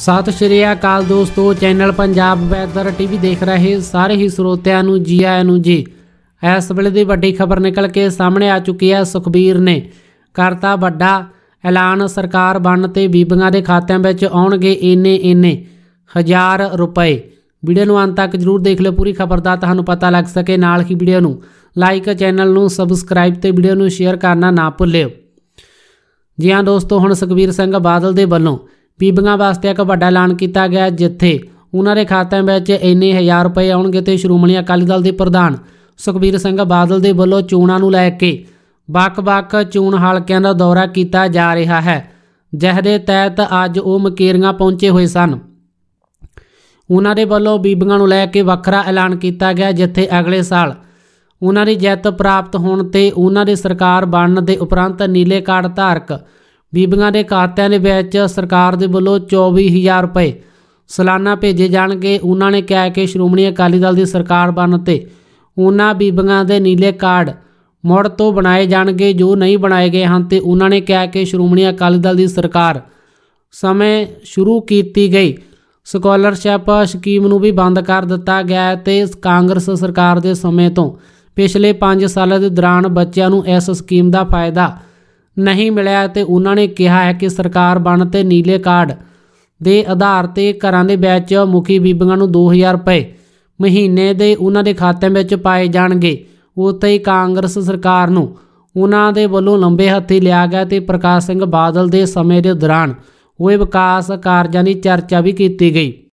ਸਤਿ ਸ਼੍ਰੀ ਅਕਾਲ ਦੋਸਤੋ channel Punjab weather TV ਦੇਖ ਰਹੇ ਸਾਰੇ ਹੀ ਸਰੋਤਿਆਂ ਨੂੰ ਜੀ ਆਇਆਂ ਨੂੰ ਜੀ ਇਸ ਵੇਲੇ ਦੀ ਵੱਡੀ ਖਬਰ ਨਿਕਲ ਕੇ ਸਾਹਮਣੇ ਆ ਚੁੱਕੀ ਹੈ ਸੁਖਬੀਰ ਨੇ ਕਰਤਾ ਵੱਡਾ ਐਲਾਨ ਸਰਕਾਰ ਬਣ ਤੇ ਬੀਬੀਆਂ ਦੇ ਖਾਤਿਆਂ ਵਿੱਚ ਆਉਣਗੇ ਇੰਨੇ ਇੰਨੇ ਹਜ਼ਾਰ ਰੁਪਏ ਵੀਡੀਓ ਨੂੰ ਅੰਤ ਤੱਕ ਜਰੂਰ ਦੇਖ ਲਓ ਪੂਰੀ ਖਬਰ ਦਾ ਤੁਹਾਨੂੰ ਪਤਾ ਲੱਗ ਸਕੇ ਨਾਲ ਹੀ ਵੀਡੀਓ ਨੂੰ ਲਾਈਕ ਚੈਨਲ ਨੂੰ ਸਬਸਕ੍ਰਾਈਬ ਤੇ ਵੀਡੀਓ ਨੂੰ ਸ਼ੇਅਰ ਕਰਨਾ ਨਾ ਭੁੱਲਿਓ ਜੀ ਹਾਂ ਦੋਸਤੋ ਹੁਣ ਸੁਖਬੀਰ ਸਿੰਘ ਬਾਦਲ ਦੇ ਵੱਲੋਂ ਬੀਬੀਆਂ ਵਾਸਤੇ ਇੱਕ ਵੱਡਾ ਐਲਾਨ ਕੀਤਾ ਗਿਆ ਜਿੱਥੇ ਉਹਨਾਂ ਦੇ ਖਾਤਿਆਂ ਵਿੱਚ ਇੰਨੇ ਹਜ਼ਾਰ ਰੁਪਏ ਆਉਣਗੇ ਤੇ ਸ਼੍ਰੋਮਣੀ ਅਕਾਲੀ ਦਲ ਦੇ ਪ੍ਰਧਾਨ ਸੁਖਬੀਰ ਸਿੰਘ ਬਾਦਲ ਦੇ ਵੱਲੋਂ ਚੋਣਾਂ ਨੂੰ ਲੈ ਕੇ ਵੱਖ-ਵੱਖ ਚੋਣ ਹਲਕਿਆਂ ਦਾ ਦੌਰਾ ਕੀਤਾ ਜਾ ਰਿਹਾ ਹੈ ਜਿਹਦੇ ਤਹਿਤ ਅੱਜ ਉਹ ਮਕੇਰੀਆਂ ਪਹੁੰਚੇ ਹੋਏ ਸਨ ਉਹਨਾਂ ਦੇ ਵੱਲੋਂ ਬੀਬੀਆਂ ਨੂੰ ਲੈ ਕੇ ਵੱਖਰਾ ਐਲਾਨ ਕੀਤਾ ਗਿਆ ਜਿੱਥੇ ਅਗਲੇ ਸਾਲ ਉਹਨਾਂ ਦੀ ਜਿੱਤ ਪ੍ਰਾਪਤ ਹੋਣ ਤੇ ਉਹਨਾਂ ਦੀ ਸਰਕਾਰ ਬਣਨ ਦੇ ਉਪਰੰਤ ਨੀਲੇ ਕਾਰਡ ਧਾਰਕ ਬੀਬੀਆਂ ਦੇ ਖਾਤਿਆਂ ਦੇ ਵਿੱਚ ਸਰਕਾਰ ਦੇ ਵੱਲੋਂ 24000 ਰੁਪਏ ਸਾਲਾਨਾ ਭੇਜੇ ਜਾਣਗੇ ਉਹਨਾਂ ਨੇ ਕਿਹਾ ਕਿ ਸ਼੍ਰੋਮਣੀ ਅਕਾਲੀ ਦਲ ਦੀ ਸਰਕਾਰ ਬਣਨ ਤੇ ਉਹਨਾਂ ਬੀਬੀਆਂ ਦੇ ਨੀਲੇ ਕਾਰਡ ਮੁੜ ਤੋਂ ਬਣਾਏ ਜਾਣਗੇ ਜੋ ਨਹੀਂ ਬਣਾਏ ਗਏ ਹਨ ਤੇ ਉਹਨਾਂ ਨੇ ਕਿਹਾ ਕਿ ਸ਼੍ਰੋਮਣੀ ਅਕਾਲੀ ਦਲ ਦੀ ਸਰਕਾਰ ਸਮੇਂ ਸ਼ੁਰੂ ਕੀਤੀ ਗਈ ਸਕਾਲਰਸ਼ਿਪ ਸਕੀਮ ਨੂੰ ਵੀ ਬੰਦ ਕਰ ਦਿੱਤਾ ਗਿਆ ਤੇ ਕਾਂਗਰਸ ਸਰਕਾਰ ਦੇ ਸਮੇਂ ਤੋਂ ਪਿਛਲੇ 5 ਸਾਲਾਂ ਦੇ ਦੌਰਾਨ ਬੱਚਿਆਂ ਨੂੰ ਇਸ ਸਕੀਮ ਦਾ ਫਾਇਦਾ ਨਹੀਂ ਮਿਲਿਆ ਤੇ ਉਹਨਾਂ ਨੇ ਕਿਹਾ ਹੈ ਕਿ ਸਰਕਾਰ ਬਣ ਤੇ ਨੀਲੇ ਕਾਰਡ ਦੇ ਆਧਾਰ ਤੇ ਘਰਾਂ ਦੇ ਵਿੱਚ ਮੁਖੀ ਬੀਬੀਆਂ ਨੂੰ 2000 ਰੁਪਏ ਮਹੀਨੇ ਦੇ ਉਹਨਾਂ ਦੇ ਖਾਤੇ ਵਿੱਚ ਪਾਏ ਜਾਣਗੇ ਉੱਥੇ ਹੀ ਕਾਂਗਰਸ ਸਰਕਾਰ ਨੂੰ ਉਹਨਾਂ ਦੇ ਵੱਲੋਂ ਲੰਬੇ ਹੱਥੀ ਲਿਆ ਗਿਆ ਤੇ ਪ੍ਰਕਾਸ਼ ਸਿੰਘ ਬਾਦਲ ਦੇ ਸਮੇਂ ਦੇ ਦੌਰਾਨ ਉਹ ਵਿਕਾਸ ਕਾਰਜਾਂ ਦੀ ਚਰਚਾ ਵੀ ਕੀਤੀ ਗਈ